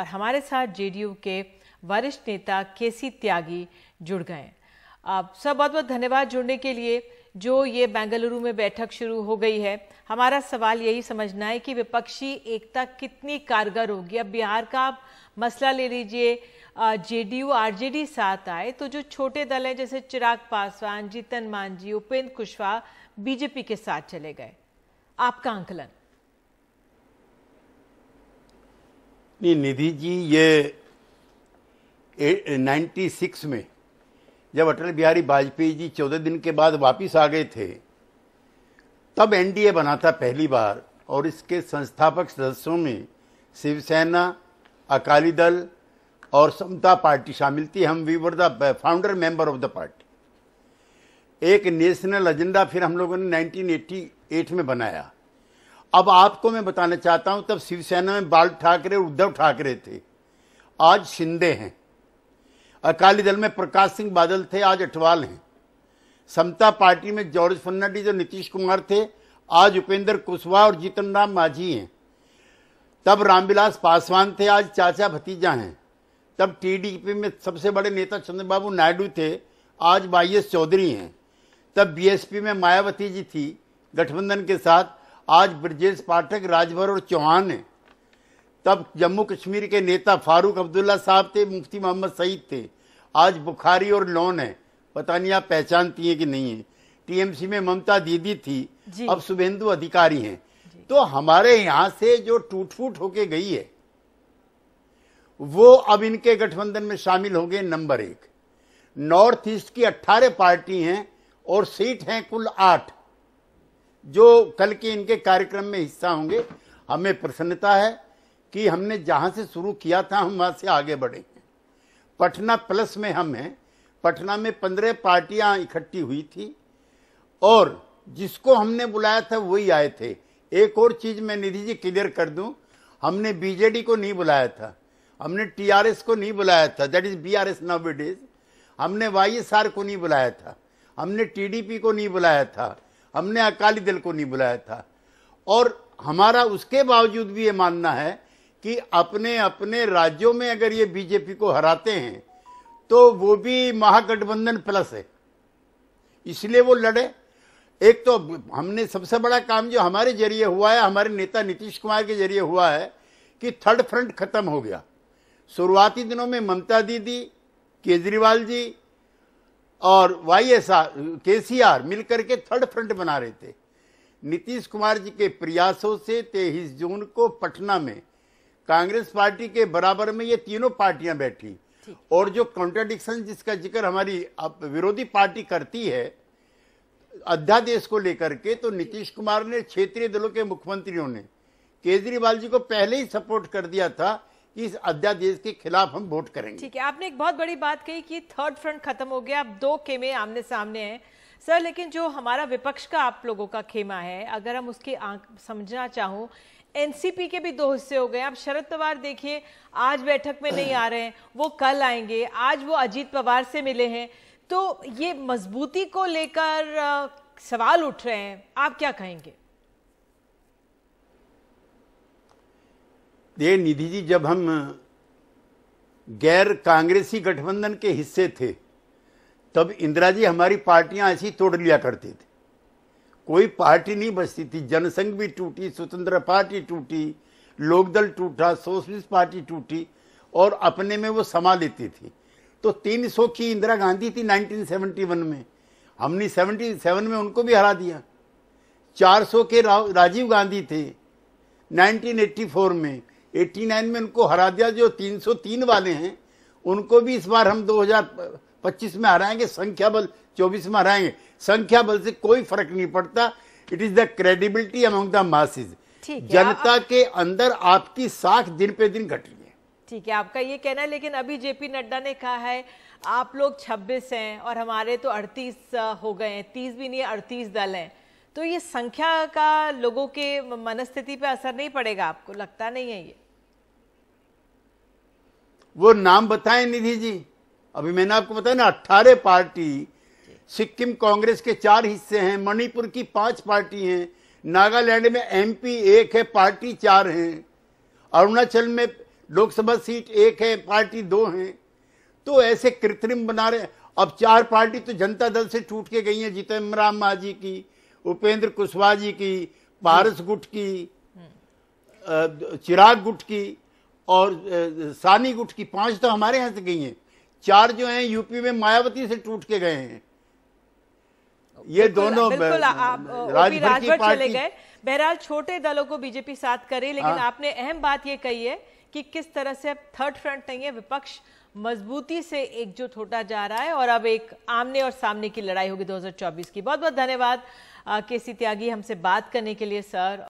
और हमारे साथ जेडीयू के वरिष्ठ नेता केसी त्यागी जुड़ गए आप सब बहुत बहुत धन्यवाद जुड़ने के लिए जो ये बेंगलुरु में बैठक शुरू हो गई है हमारा सवाल यही समझना है कि विपक्षी एकता कितनी कारगर होगी अब बिहार का मसला ले लीजिए जेडीयू आरजेडी साथ आए तो जो छोटे दल हैं जैसे चिराग पासवान जीतन मांझी उपेंद्र कुशवाहा बीजेपी के साथ चले गए आपका आंकलन नहीं निधि जी ये नाइन्टी सिक्स में जब अटल बिहारी वाजपेयी जी चौदह दिन के बाद वापस आ गए थे तब एनडीए बना था पहली बार और इसके संस्थापक सदस्यों में शिवसेना अकाली दल और समता पार्टी शामिल थी हम we were the founder member of the party एक नेशनल एजेंडा फिर हम लोगों ने 1988 में बनाया अब आपको मैं बताना चाहता हूं तब शिवसेना में बाल ठाकरे उद्धव ठाकरे थे आज शिंदे हैं अकाली दल में प्रकाश सिंह बादल थे आज अठवाल हैं समता पार्टी में जॉर्ज फर्नाडीज और नीतीश कुमार थे आज उपेंद्र कुशवाहा और जीतन राम माझी हैं तब रामविलास पासवान थे आज चाचा भतीजा हैं तब टीडीपी में सबसे बड़े नेता चंद्रबाबू नायडू थे आज वाई एस चौधरी हैं तब बीएसपी में मायावती जी थी गठबंधन के साथ आज ब्रजेश पाठक राजभर और चौहान हैं तब जम्मू कश्मीर के नेता फारूक अब्दुल्ला साहब थे मुफ्ती मोहम्मद सईद थे आज बुखारी और लोन है पता नहीं आप पहचानती हैं कि नहीं है टीएमसी में ममता दीदी थी अब शुभेंदु अधिकारी हैं तो हमारे यहाँ से जो टूट फूट होके गई है वो अब इनके गठबंधन में शामिल हो गए नंबर एक नॉर्थ ईस्ट की अट्ठारह पार्टी हैं और सीट हैं कुल आठ जो कल के इनके कार्यक्रम में हिस्सा होंगे हमें प्रसन्नता है कि हमने जहाँ से शुरू किया था हम वहाँ से आगे बढ़े पटना प्लस में हम हैं पटना में पंद्रह पार्टियां इकट्ठी हुई थी और जिसको हमने बुलाया था वही आए थे एक और चीज मैं निधि जी क्लियर कर दूं हमने बीजेडी को नहीं बुलाया था हमने टीआरएस को नहीं बुलाया था that is B R S हमने वाई को नहीं बुलाया था हमने टीडीपी को नहीं बुलाया था हमने अकाली दल को नहीं बुलाया था और हमारा उसके बावजूद भी ये मानना है कि अपने अपने राज्यों में अगर ये बीजेपी को हराते हैं तो वो भी महागठबंधन प्लस है इसलिए वो लड़े एक तो हमने सबसे बड़ा काम जो हमारे जरिए हुआ है हमारे नेता नीतीश कुमार के जरिए हुआ है कि थर्ड फ्रंट खत्म हो गया शुरुआती दिनों में ममता दीदी केजरीवाल जी और वाई एस आर के सी आर मिलकर के थर्ड फ्रंट बना रहे थे नीतीश कुमार जी के प्रयासों से तेईस जून को पटना में कांग्रेस पार्टी के बराबर में ये तीनों पार्टियां बैठी और जो कॉन्ट्राडिक्शन जिसका जिक्र हमारी विरोधी पार्टी करती है अध्यादेश को लेकर के तो नीतीश कुमार ने क्षेत्रीय दलों के मुख्यमंत्रियों ने केजरीवाल जी को पहले ही सपोर्ट कर दिया था इस अध्यादेश के खिलाफ हम वोट करेंगे ठीक है आपने एक बहुत बड़ी बात कही कि थर्ड फ्रंट खत्म हो गया अब दो खेमे आमने सामने हैं सर लेकिन जो हमारा विपक्ष का आप लोगों का खेमा है अगर हम उसकी आंख समझना चाहूं एनसीपी के भी दो हिस्से हो गए आप शरद पवार देखिए आज बैठक में नहीं आ रहे हैं वो कल आएंगे आज वो अजीत पवार से मिले हैं तो ये मजबूती को लेकर सवाल उठ रहे हैं आप क्या कहेंगे ये निधि जी जब हम गैर कांग्रेसी गठबंधन के हिस्से थे तब इंदिरा जी हमारी पार्टियां ऐसी तोड़ लिया करते थे कोई पार्टी नहीं बचती थी जनसंघ भी टूटी स्वतंत्र पार्टी टूटी लोकदल टूटा सोशलिस्ट पार्टी टूटी और अपने में वो समा लेती थी तो 300 की इंदिरा गांधी थी 1971 में हमने 77 में उनको भी हरा दिया 400 के राजीव गांधी थे 1984 में 89 में उनको हरा दिया जो 303 वाले हैं उनको भी इस बार हम 2025 में हराएंगे संख्या बल 24 में हराएंगे संख्या बल से कोई फर्क नहीं पड़ता it is the credibility among the masses जनता के अंदर आपकी साख दिन पे दिन घट रही है ठीक है आपका ये कहना है लेकिन अभी जेपी नड्डा ने कहा है आप लोग 26 हैं और हमारे तो 38 हो गए हैं 30 भी नहीं 38 दल हैं तो ये संख्या का लोगों के मनस्थिति पे असर नहीं पड़ेगा आपको लगता नहीं है ये वो नाम बताएं निधि जी अभी मैंने आपको बताया ना अट्ठारह पार्टी सिक्किम कांग्रेस के चार हिस्से हैं मणिपुर की पांच पार्टी हैं नागालैंड में एमपी एक है पार्टी चार हैं अरुणाचल में लोकसभा सीट एक है पार्टी दो हैं तो ऐसे कृत्रिम बना रहे अब चार पार्टी तो जनता दल से टूट के गई हैं जितेंद्र राम माझी की उपेंद्र कुशवाहा जी की पारस गुट की चिराग गुट की और सानी गुट की पांच तो हमारे यहां से गई हैं चार जो हैं यूपी में मायावती से टूट के गए हैं ये दोनों राजभर की बहरहाल छोटे दलों को बीजेपी साथ करे लेकिन हाँ। आपने अहम बात ये कही है कि किस तरह से अब थर्ड फ्रंट नहीं है विपक्ष मजबूती से एकजुट होता जा रहा है और अब एक आमने और सामने की लड़ाई होगी 2024 की बहुत बहुत धन्यवाद के सी त्यागी हमसे बात करने के लिए सर